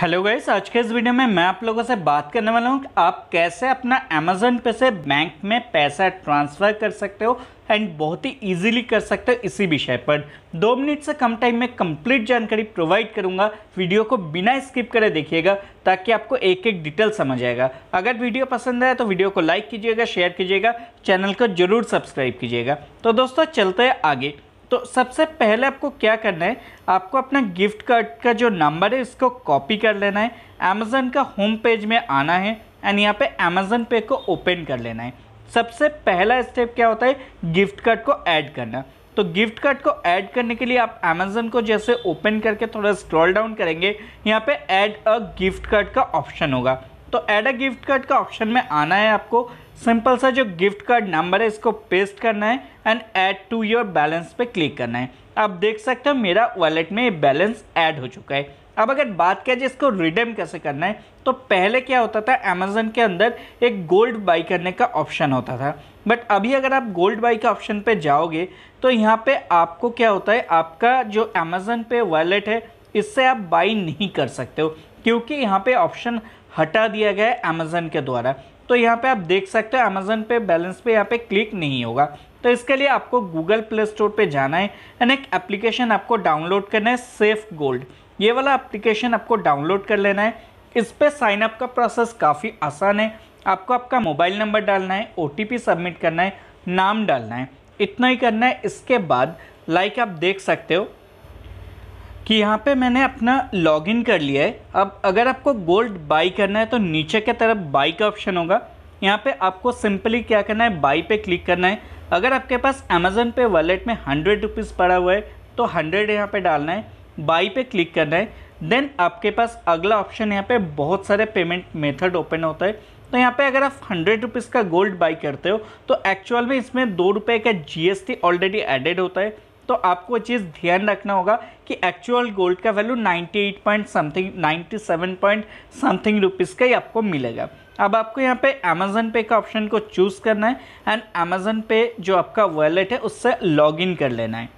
hello guys आज के इस वीडियो में मैं आप लोगों से बात करने वाला हूँ कि आप कैसे अपना अमेजोन पे से बैंक में पैसा ट्रांसफ़र कर सकते हो एंड बहुत ही इजीली कर सकते हो इसी विषय पर दो मिनट से कम टाइम में कंप्लीट जानकारी प्रोवाइड करूँगा वीडियो को बिना स्किप करे देखिएगा ताकि आपको एक एक डिटेल समझ आएगा अगर वीडियो पसंद आए तो वीडियो को लाइक कीजिएगा शेयर कीजिएगा चैनल को जरूर सब्सक्राइब कीजिएगा तो दोस्तों चलते हैं आगे तो सबसे पहले आपको क्या करना है आपको अपना गिफ्ट कार्ड का जो नंबर है इसको कॉपी कर लेना है अमेज़न का होम पेज में आना है एंड यहाँ पे अमेज़न पे को ओपन कर लेना है सबसे पहला स्टेप क्या होता है गिफ्ट कार्ड को ऐड करना तो गिफ्ट कार्ड को ऐड करने के लिए आप अमेज़न को जैसे ओपन करके थोड़ा स्क्रॉल डाउन करेंगे यहाँ पे ऐड अ गिफ्ट कार्ड का ऑप्शन होगा तो ऐड अ गिफ्ट कार्ड का ऑप्शन में आना है आपको सिंपल सा जो गिफ्ट कार्ड नंबर है इसको पेस्ट करना है and add to your balance पे क्लिक करना है आप देख सकते हो मेरा वॉलेट में ये बैलेंस ऐड हो चुका है अब अगर बात किया जाए इसको रिडेम कैसे करना है तो पहले क्या होता था अमेजन के अंदर एक गोल्ड बाई करने का ऑप्शन होता था बट अभी अगर आप गोल्ड बाई के ऑप्शन पे जाओगे तो यहाँ पे आपको क्या होता है आपका जो अमेजन पे वॉलेट है इससे आप बाई नहीं कर सकते हो क्योंकि यहाँ पे ऑप्शन हटा दिया गया है अमेजन के द्वारा तो यहाँ पे आप देख सकते हो अमेजन पे बैलेंस पे यहाँ पे क्लिक नहीं होगा तो इसके लिए आपको गूगल प्ले स्टोर पे जाना है एंड एक एप्लीकेशन आपको डाउनलोड करना है सेफ गोल्ड ये वाला एप्लीकेशन आपको डाउनलोड कर लेना है इस पर साइनअप का प्रोसेस काफ़ी आसान है आपको आपका मोबाइल नंबर डालना है ओ सबमिट करना है नाम डालना है इतना ही करना है इसके बाद लाइक आप देख सकते हो कि यहाँ पे मैंने अपना लॉगिन कर लिया है अब अगर आपको गोल्ड बाई करना है तो नीचे के तरफ बाई का ऑप्शन होगा यहाँ पे आपको सिंपली क्या करना है बाई पे क्लिक करना है अगर आपके पास अमेज़न पे वॉलेट में हंड्रेड रुपीज़ पड़ा हुआ है तो हंड्रेड यहाँ पे डालना है बाई पे क्लिक करना है देन आपके पास अगला ऑप्शन यहाँ पे बहुत सारे पेमेंट मेथड ओपन होता है तो यहाँ पे अगर आप हंड्रेड रुपीज़ का गोल्ड बाई करते हो तो एक्चुअल में इसमें दो रुपये का जी ऑलरेडी एडेड होता है तो आपको चीज़ ध्यान रखना होगा कि एक्चुअल गोल्ड का value 98 point something 97 point something rupees का ही आपको मिलेगा अब आपको यहाँ पे अमेजन पे का ऑप्शन को चूज़ करना है एंड अमेजन पे जो आपका वॉलेट है उससे लॉगिन कर लेना है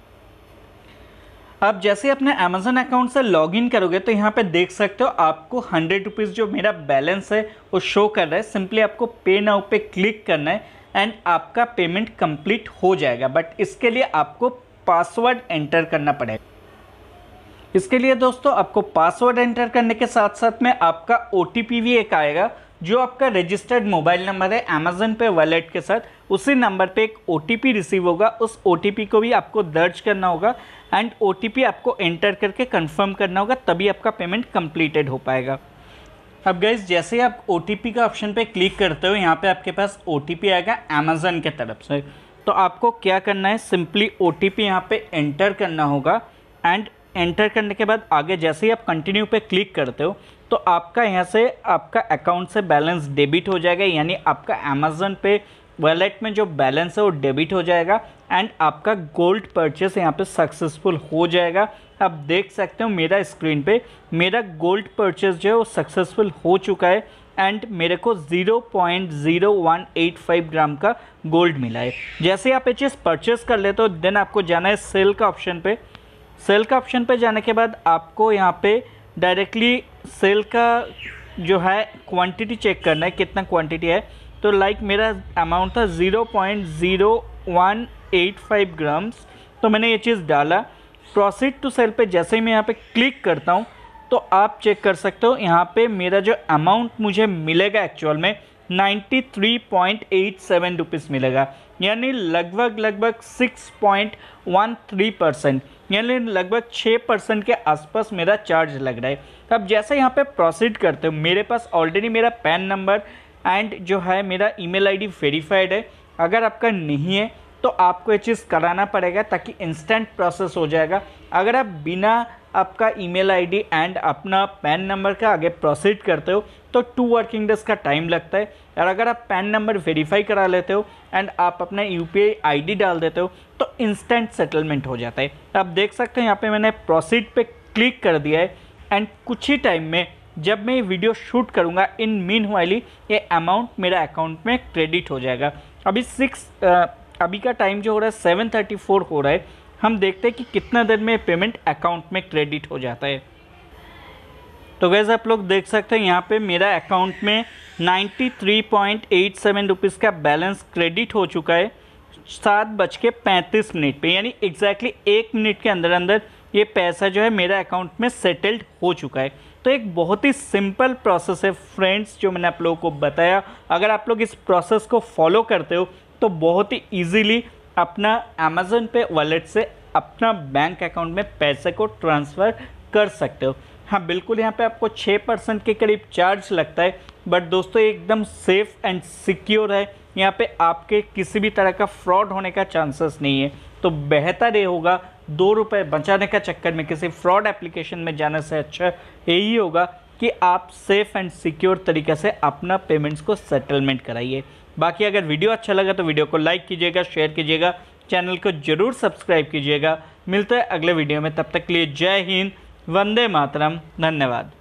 अब जैसे अपने अमेजन अकाउंट से लॉगिन करोगे तो यहाँ पे देख सकते हो आपको हंड्रेड रुपीज़ जो मेरा बैलेंस है वो शो कर रहा है सिंपली आपको पे नाउ पे क्लिक करना है एंड आपका पेमेंट कंप्लीट हो जाएगा बट इसके लिए आपको पासवर्ड एंटर करना पड़ेगा इसके लिए दोस्तों आपको पासवर्ड एंटर करने के साथ साथ में आपका ओ भी एक आएगा जो आपका रजिस्टर्ड मोबाइल नंबर है अमेजन पे वॉलेट के साथ उसी नंबर पे एक ओ रिसीव होगा उस ओ को भी आपको दर्ज करना होगा एंड ओ आपको एंटर करके कंफर्म करना होगा तभी आपका पेमेंट कंप्लीटेड हो पाएगा अब गाइज जैसे आप ओ का ऑप्शन पे क्लिक करते हो यहाँ पे आपके पास ओ आएगा अमेजन के तरफ से तो आपको क्या करना है सिंपली ओ टी पी यहाँ पर एंटर करना होगा एंड एंटर करने के बाद आगे जैसे ही आप कंटिन्यू पे क्लिक करते हो तो आपका यहाँ से आपका अकाउंट से बैलेंस डेबिट हो जाएगा यानी आपका अमेज़न पे वॉलेट में जो बैलेंस है वो डेबिट हो जाएगा एंड आपका गोल्ड परचेस यहाँ पे सक्सेसफुल हो जाएगा आप देख सकते हो मेरा स्क्रीन पे मेरा गोल्ड परचेस जो है वो सक्सेसफुल हो चुका है एंड मेरे को 0.0185 ग्राम का गोल्ड मिला है जैसे आप ये चीज़ परचेस कर लेते हो देन आपको जाना है सेल का ऑप्शन पे सेल का ऑप्शन पे जाने के बाद आपको यहाँ पे डायरेक्टली सेल का जो है क्वांटिटी चेक करना है कितना क्वांटिटी है तो लाइक मेरा अमाउंट था 0.0185 ग्राम्स तो मैंने ये चीज़ डाला प्रोसीड टू सेल पे जैसे ही मैं यहाँ पे क्लिक करता हूँ तो आप चेक कर सकते हो यहाँ पे मेरा जो अमाउंट मुझे मिलेगा एक्चुअल में ninety three point eight seven rupees मिलेगा यानी लगभग लगभग six point one three percent यानी लगभग छः परसेंट के आसपास मेरा चार्ज लग रहा है अब जैसे यहाँ पे प्रोसीड करते हो मेरे पास ऑलरेडी मेरा पैन नंबर एंड जो है मेरा ईमेल आईडी वेरीफाइड है अगर आपका नहीं है तो आपको ये चीज़ कराना पड़ेगा ताकि इंस्टेंट प्रोसेस हो जाएगा अगर आप बिना आपका ईमेल आईडी एंड अपना पैन नंबर का आगे प्रोसीड करते हो तो टू वर्किंग डेज का टाइम लगता है और अगर आप पैन नंबर वेरीफाई करा लेते हो एंड आप अपना यू पी डाल देते हो तो इंस्टेंट सेटलमेंट हो जाता है आप देख सकते हो यहाँ पे मैंने प्रोसीड पे क्लिक कर दिया है एंड कुछ ही टाइम में जब मैं ये वीडियो शूट करूँगा इन मीन वाली ये अमाउंट मेरा अकाउंट में क्रेडिट हो जाएगा अभी सिक्स अभी का टाइम जो हो रहा है सेवन थर्टी फोर हो रहा है हम देखते हैं कि कितना देर में पेमेंट अकाउंट में क्रेडिट हो जाता है तो वैसे आप लोग देख सकते हैं यहाँ पे मेरा अकाउंट में ninety three point eight seven rupees का बैलेंस क्रेडिट हो चुका है सात बज के पैंतीस मिनट पे यानी एग्जैक्टली एक मिनट के अंदर अंदर ये पैसा जो है मेरा अकाउंट में सेटल्ड हो चुका है तो एक बहुत ही सिंपल प्रोसेस है फ्रेंड्स जो मैंने आप लोगों को बताया अगर आप लोग इस प्रोसेस को फॉलो करते हो तो बहुत ही ईजीली अपना अमेज़न पे वॉलेट से अपना बैंक अकाउंट में पैसे को ट्रांसफ़र कर सकते हो हाँ बिल्कुल यहाँ पे आपको छः परसेंट के करीब चार्ज लगता है बट दोस्तों एकदम सेफ़ एंड सिक्योर है यहाँ पे आपके किसी भी तरह का फ्रॉड होने का चांसेस नहीं है तो बेहतर ये होगा दो रुपये बचाने का चक्कर में किसी फ्रॉड एप्लीकेशन में जाने से अच्छा यही होगा कि आप सेफ़ एंड सिक्योर तरीके से अपना पेमेंट्स को सेटलमेंट कराइए बाकी अगर वीडियो अच्छा लगा तो वीडियो को लाइक कीजिएगा शेयर कीजिएगा चैनल को ज़रूर सब्सक्राइब कीजिएगा मिलते हैं अगले वीडियो में तब तक के लिए जय हिंद वंदे मातरम धन्यवाद